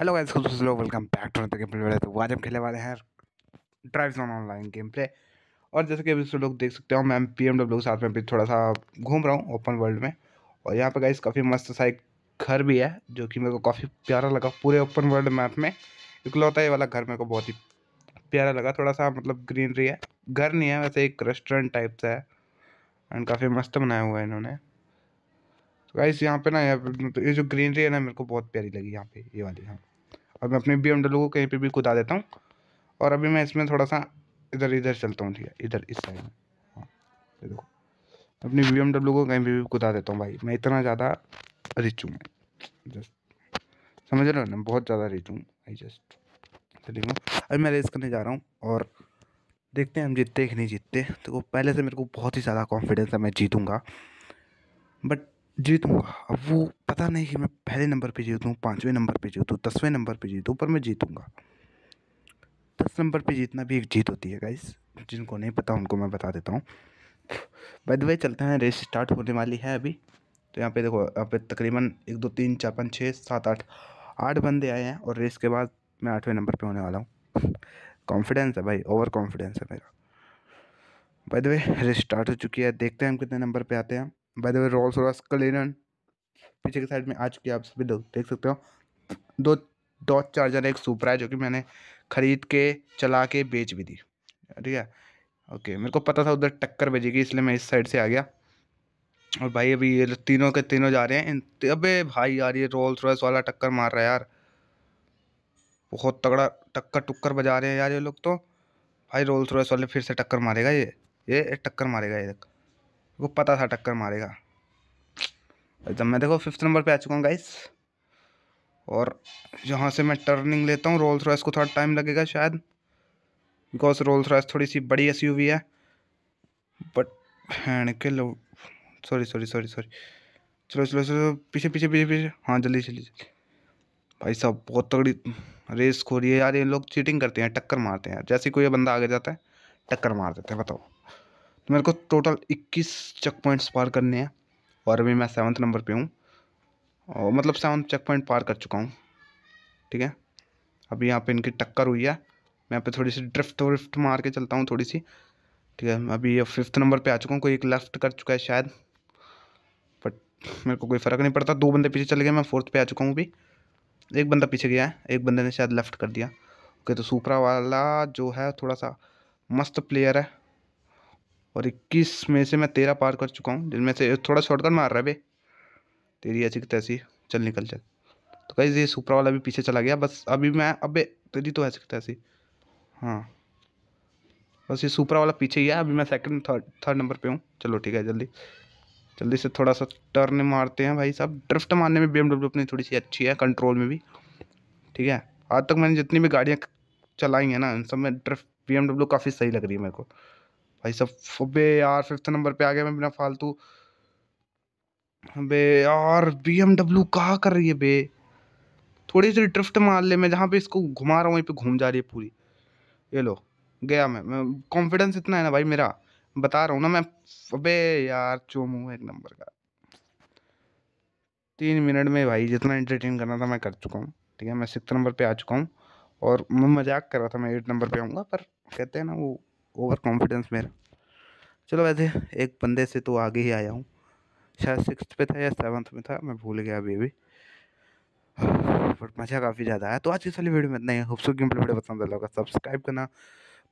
hello guys hello welcome back to gameplay तो आज हम खेलने वाले हैं drive on online gameplay और जैसे कि अभी से लोग देख सकते हो मैं पी एम डब्ल्यू के साथ में अभी थोड़ा सा घूम रहा हूँ ओपन वर्ल्ड में और यहाँ पे गाइस काफ़ी मस्त सा एक घर भी है जो कि मेरे को काफ़ी प्यारा लगा पूरे ओपन वर्ल्ड मैप में इकलौता ये वाला घर मेरे को बहुत ही प्यारा लगा थोड़ा सा मतलब ग्रीनरी है घर नहीं है वैसे एक रेस्टोरेंट टाइप सा है एंड काफ़ी मस्त बनाया हुआ है इन्होंने तो गाइस यहाँ पे ना यहाँ मतलब ये जो ग्रीनरी है ना मेरे को बहुत प्यारी लगी यहाँ पे ये वाली हाँ और मैं अपने बी को कहीं पे भी कुदा देता हूँ और अभी मैं इसमें थोड़ा सा इधर इधर चलता हूँ ठीक है इधर इस साइड में हाँ देखो अपनी बी को कहीं पर भी कुदा देता हूँ भाई मैं इतना ज़्यादा रिच हूँ मैं जस्ट समझ रहे हो ना बहुत ज़्यादा रिच हूँ आई जस्ट चलिए अभी मैं रेस करने जा रहा हूँ और देखते हैं हम जीतते कि नहीं जीतते तो पहले से मेरे को बहुत ही ज़्यादा कॉन्फिडेंस है मैं जीतूँगा बट जीतूंगा अब वो पता नहीं कि मैं पहले नंबर पे जीतूँ पाँचवें नंबर पे जीतूँ दसवें नंबर पे जीतूँ पर मैं जीतूंगा दस नंबर पे जीतना भी एक जीत होती है गाइस जिनको नहीं पता उनको मैं बता देता हूँ बाय द वे चलते हैं रेस स्टार्ट होने वाली है अभी तो यहाँ पे देखो यहाँ पे तकरीबन एक दो तीन चार पाँच छः सात आठ आठ बंदे आए हैं और रेस के बाद मैं आठवें नंबर पे होने वाला हूँ कॉन्फिडेंस है भाई ओवर कॉन्फिडेंस है मेरा by the way race start हो चुकी है देखते हैं हम कितने नंबर पे आते हैं by the way Rolls Royce Cullinan पीछे के साइड में आ चुकी है आप सभी लोग देख सकते हो दो दो चार्जर एक सुपरा है जो कि मैंने ख़रीद के चला के बेच भी दी ठीक है ओके मेरे को पता था उधर टक्कर बजेगी इसलिए मैं इस साइड से आ गया और भाई अभी ये तीनों के तीनों जा रहे हैं अबे भाई यार ये रोल्स रॉयस वाला टक्कर मार रहा है यार बहुत तगड़ा टक्कर टुक्कर बजा रहे हैं यार ये लोग तो भाई रोल्स रॉयस वाले फिर से टक्कर मारेगा ये ये टक्कर मारेगा ये वो पता था टक्कर मारेगा जब मैं देखो फिफ्थ नंबर पे आ चुका हूँ गाइस और यहाँ से मैं टर्निंग लेता हूँ रोल्स रॉयस को थोड़ा टाइम लगेगा शायद बिकॉज रोल्स रॉयस थोड़ी सी बड़ी एस यू है बट हैंड के लो सॉरी सॉरी सॉरी सॉरी चलो चलो चलो पीछे पीछे पीछे पीछे हाँ जल्दी जल्दी जल्दी भाई साहब बहुत तगड़ी रेस खो रही है यार ये लोग चीटिंग करते हैं टक्कर मारते हैं जैसे कोई बंदा आगे जाता है टक्कर मार देते हैं बताओ तो मेरे को टोटल इक्कीस चेक पॉइंट्स पार करने हैं और अभी मैं सेवन्थ नंबर पे हूँ और मतलब सेवन्थ चेक पॉइंट पार कर चुका हूँ ठीक है अभी यहाँ पे इनकी टक्कर हुई है मैं यहाँ पे थोड़ी सी ड्रिफ्ट व्रिफ्ट मार के चलता हूँ थोड़ी सी ठीक है अभी ये फिफ्थ नंबर पे आ चुका हूँ कोई एक लेफ्ट कर चुका है शायद बट मेरे को कोई फ़र्क नहीं पड़ता दो बंदे पीछे चले गए मैं फोर्थ पे आ चुका हूँ अभी एक बंदा पीछे गया है एक बंदे ने शायद लेफ्ट कर दिया ओके तो सुपरा वाला जो है थोड़ा सा मस्त प्लेयर है और इक्कीस में से मैं तेरह पार कर चुका हूँ जिनमें से थोड़ा शॉर्टकट मार रहा है भाई तेरी ऐसी तैसी चल निकल चल तो कहीं ये सुपरा वाला भी पीछे चला गया बस अभी मैं अबे तेरी तो ऐसी की तैसी हाँ बस ये सुपरा वाला पीछे ही है अभी मैं सेकंड थर्ड थर्ड नंबर पे हूँ चलो ठीक है जल्दी जल्दी से थोड़ा सा टर्न मारते हैं भाई साहब ड्रिफ्ट मारने में बी अपनी थोड़ी सी अच्छी है कंट्रोल में भी ठीक है आज तक मैंने जितनी भी गाड़ियाँ चलाई हैं ना उन सब में ड्रिफ्ट बी काफ़ी सही लग रही है मेरे को भाई सब अबे यार फिफ्थ नंबर पे आ गया मैं बिना फालतू बे यार बी एम डब्ल्यू कहा कर रही है बे थोड़ी सी ड्रिफ्ट मार ले मैं जहाँ पे इसको घुमा रहा हूँ वहीं पे घूम जा रही है पूरी ये लो गया मैं मैं कॉन्फिडेंस इतना है ना भाई मेरा बता रहा हूँ ना मैं अबे यार चोम हूँ एक नंबर का तीन मिनट में भाई जितना इंटरटेन करना था मैं कर चुका हूँ ठीक है मैं सिक्स नंबर पे आ चुका हूँ और मैं मजाक कर रहा था मैं एट नंबर पे आऊँगा पर कहते हैं ना वो ओवर कॉन्फिडेंस मेरा चलो वैसे एक बंदे से तो आगे ही आया हूँ शायद सिक्स पे था या सेवन्थ में था मैं भूल गया अभी अभी बट मज़ा काफ़ी ज़्यादा आया तो आज की सारी वीडियो में इतना ही होप्स गेम प्ले वीडियो पसंद लगा सब्सक्राइब करना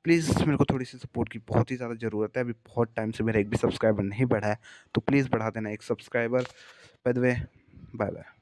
प्लीज़ मेरे को थोड़ी सी सपोर्ट की बहुत ही ज़्यादा ज़रूरत है अभी बहुत टाइम से मेरा एक भी सब्सक्राइबर नहीं बढ़ा है तो प्लीज़ बढ़ा देना एक subscriber by way bye bye